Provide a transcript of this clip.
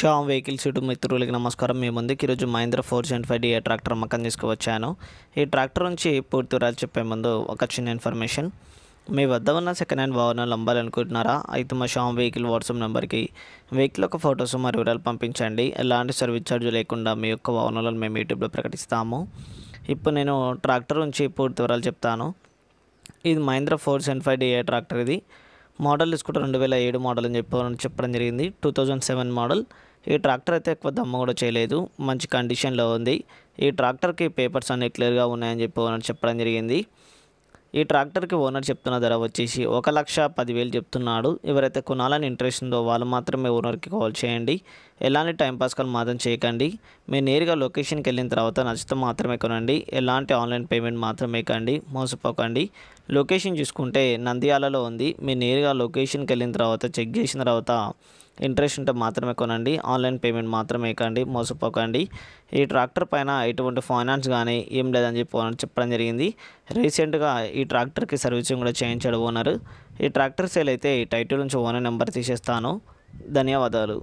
Shyam vehicles ఇటు మిత్రులకి నమస్కారం మీ ముందు ఈరోజు Mahindra four seventy five DA tractor అమ్మకం తీసుకువచ్చాను ఈ ట్రాక్టర్ నుంచి పూర్తి వివరాలు చెప్పే ముందు ఒక చిన్న ఇన్ఫర్మేషన్ మీ వద్ద ఉన్న సెకండ్ హ్యాండ్ వాహనాలు అమ్మాలనుకుంటున్నారా అయితే మా షామ్ వెహికల్ వాట్సాప్ నెంబర్కి వెహికల్ యొక్క ఫొటోస్ మరియు వివరాలు పంపించండి ఎలాంటి సర్వీస్ ఛార్జ్ లేకుండా మీ యొక్క వాహనాలను మేము యూట్యూబ్లో ప్రకటిస్తాము ఇప్పుడు నేను ట్రాక్టర్ నుంచి పూర్తి వివరాలు చెప్తాను ఇది Mahindra four seventy five DA tractor ఇది మోడల్ తీసుకుంటే రెండు వేల ఏడు మోడల్ అని చెప్పి చెప్పడం జరిగింది టూ థౌజండ్ సెవెన్ మోడల్ ఈ ట్రాక్టర్ అయితే ఎక్కువ దమ్మ కూడా చేయలేదు మంచి కండిషన్లో ఉంది ఈ ట్రాక్టర్కి పేపర్స్ అన్నీ క్లియర్గా ఉన్నాయని చెప్పి ఓనర్ చెప్పడం జరిగింది ఈ ట్రాక్టర్కి ఓనర్ చెప్తున్న ధర వచ్చేసి ఒక లక్ష పదివేలు చెప్తున్నాడు ఎవరైతే కొనాలని ఇంట్రెస్ట్ ఉందో వాళ్ళు మాత్రమే ఓనర్కి కాల్ చేయండి ఎలాంటి టైంపాస్ కాల్ మాత్రం చేయకండి మీరు నేరుగా లొకేషన్కి వెళ్ళిన తర్వాత నచ్చితే మాత్రమే కొనండి ఎలాంటి ఆన్లైన్ పేమెంట్ మాత్రమే కండి మోసపోకండి లొకేషన్ చూసుకుంటే నంద్యాలలో ఉంది మీరు నేరుగా లొకేషన్కి వెళ్ళిన తర్వాత చెక్ చేసిన తర్వాత ఇంట్రెస్ట్ ఉంటే మాత్రమే కొనండి ఆన్లైన్ పేమెంట్ మాత్రమే కండి మోసపోకండి ఈ ట్రాక్టర్ పైన ఎటువంటి ఫైనాన్స్ కానీ ఏం లేదని చెప్పి చెప్పడం జరిగింది రీసెంట్గా ఈ ట్రాక్టర్కి సర్వీసింగ్ కూడా చేయించాడు ఓనరు ఈ ట్రాక్టర్ సేల్ అయితే టైటిల్ నుంచి ఓనర్ నెంబర్ తీసేస్తాను ధన్యవాదాలు